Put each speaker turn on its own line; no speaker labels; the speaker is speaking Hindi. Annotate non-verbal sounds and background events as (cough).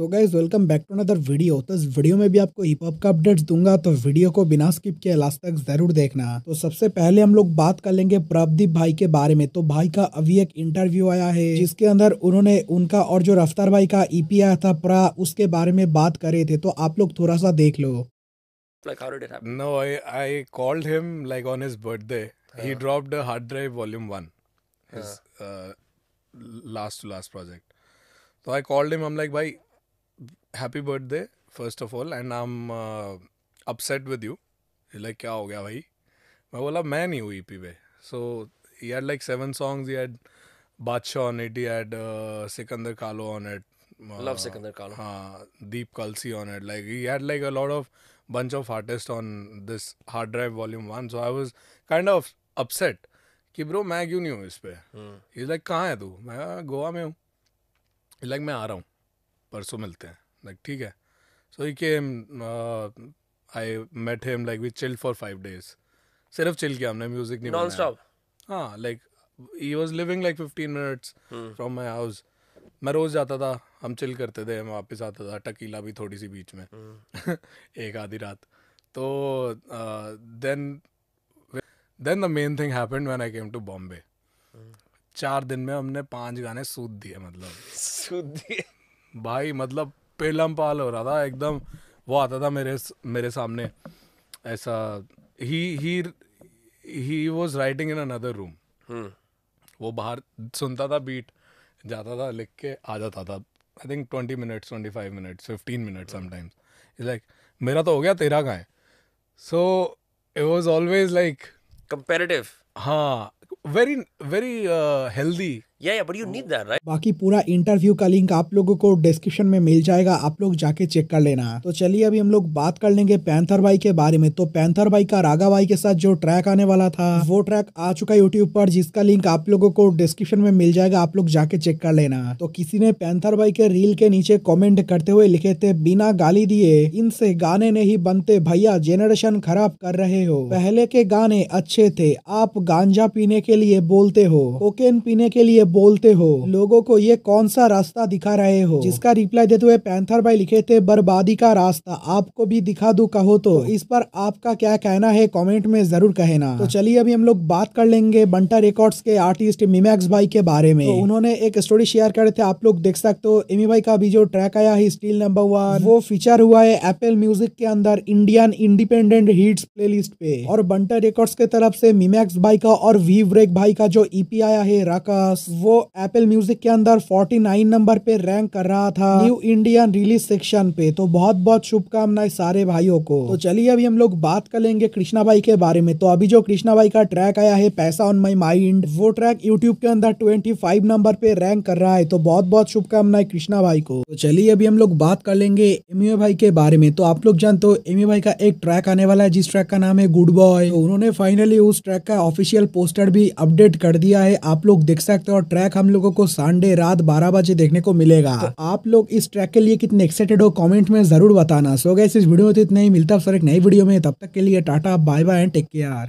So guys welcome back to another video तो इस वीडियो में भी आपको हिप हॉप का अपडेट्स दूंगा तो वीडियो को बिना स्किप किए लास्ट तक जरूर देखना तो सबसे पहले हम लोग बात कर लेंगे प्रभदीप भाई के बारे में तो भाई का अभी एक इंटरव्यू आया है जिसके अंदर उन्होंने उनका और जो रफ्तार भाई का ई e पी आया था प्रा उसके बारे में बात करे थे तो आप लोग थोड़ा सा देख लो
Like how did it happen? No, I I called him like on his birthday. Uh. He uh-huh. dropped a hard भाई happy birthday first of all and I'm upset with you like क्या हो गया भाई मैं बोला मैं नहीं हुई पी e पे so he had like seven songs he had Badshah on it he had Sikander Kahlon on it love Sikander Kahlon हाँ Deep Kalsi on it like he had like a lot of bunch of artist on this hard drive volume one so I was kind of upset कि ब्रो मैं क्यों नहीं हूँ इस पर ये लाइक कहाँ है तू मैं गोवा में हूँ लाइक मैं आ रहा हूँ परसों मिलते हैं लाइक ठीक है so he came I met him like we chill for five days सिर्फ चिल किया हमने म्यूजिक नहीं नॉन स्टॉप हाँ like he was living like fifteen minutes from my house मैं रोज जाता था हम चिल करते थे मैं वापस आता था टकीला भी थोड़ी सी बीच में hmm. (laughs) एक आधी रात तो then then the main thing happened when I came to Bombay चार दिन में हमने पांच गाने सूद दिए मतलब (laughs) सूद दिए भाई मतलब पेलम पाल हो रहा था एकदम वो आता था मेरे मेरे सामने ऐसा ही he he was writing in another room वो बाहर सुनता था बीट जाता था लिख के आ जाता था I think twenty minutes twenty five minutes fifteen minutes sometimes like मेरा तो हो गया तेरा का है so it was always like comparative हाँ very very healthy yeah yeah but you need that right बाकी
पूरा इंटरव्यू का लिंक आप लोगों को डिस्क्रिप्शन में मिल जाएगा आप लोग जाके चेक कर लेना तो चलिए अभी हम लोग बात कर लेंगे पैंथर भाई के बारे में तो पैंथर भाई का रागा भाई के साथ जो ट्रैक आने वाला था वो ट्रैक आ चुका यूट्यूब पर जिसका लिंक आप लोगों को डिस्क्रिप्शन में मिल जाएगा आप लोग जाके चेक कर लेना तो किसी ने पैंथर भाई के रील के नीचे कॉमेंट करते हुए लिखे थे बिना गाली दिए इनसे गाने नहीं बनते भैया जेनरेशन खराब कर रहे हो पहले के गाने अच्छे थे आप गांजा पीने के लिए बोलते हो कोकेन पीने के लिए बोलते हो लोगों को ये कौन सा रास्ता दिखा रहे हो जिसका रिप्लाई देते हुए पैंथर भाई लिखे थे बर्बादी का रास्ता आपको भी दिखा दू कहो तो।, तो इस पर आपका क्या कहना है कॉमेंट में जरूर कहना तो चलिए अभी हम लोग बात कर लेंगे बंटा रिकॉर्ड्स के आर्टिस्ट मिमैक्स भाई के बारे में तो उन्होंने एक स्टोरी शेयर करे थे आप लोग देख सकते हो एमी भाई का भी जो ट्रैक आया है स्टील नंबर वन वो फीचर हुआ है एप्पल म्यूजिक के अंदर इंडियन इंडिपेंडेंट हिट्स प्लेलिस्ट पे और बंटा रिकॉर्ड्स के तरफ से मिमैक्स भाई का और वी ब्रेक भाई का जो ईपी e आया है राकाश वो एप्पल म्यूजिक के अंदर 49 नंबर पे रैंक कर रहा था न्यू इंडियन रिलीज सेक्शन पे तो बहुत बहुत शुभकामनाएं सारे भाइयों को तो चलिए अभी हम लोग बात कर लेंगे कृष्णा भाई के बारे में तो अभी जो कृष्णा भाई का ट्रैक आया है पैसा ऑन माई माइंड वो ट्रैक यूट्यूब के अंदर ट्वेंटी नंबर पे रैंक कर रहा है तो बहुत बहुत शुभकामनाएं कृष्णा भाई को तो चलिए अभी हम लोग बात कर लेंगे एमयू भाई के बारे में तो आप लोग जानते हो एमयू भाई का एक ट्रैक आने वाला है जिस ट्रैक का नाम है गुड बॉय तो उन्होंने फाइनली उस ट्रैक का ऑफिशियल पोस्टर भी अपडेट कर दिया है आप लोग देख सकते हो ट्रैक हम लोगों को संडे रात बारह बजे देखने को मिलेगा तो आप लोग इस ट्रैक के लिए कितने एक्साइटेड हो कॉमेंट में जरूर बताना सो गए इस वीडियो में तो इतना ही मिलता है सर एक नई वीडियो में तब तक के लिए tata bye bye and take care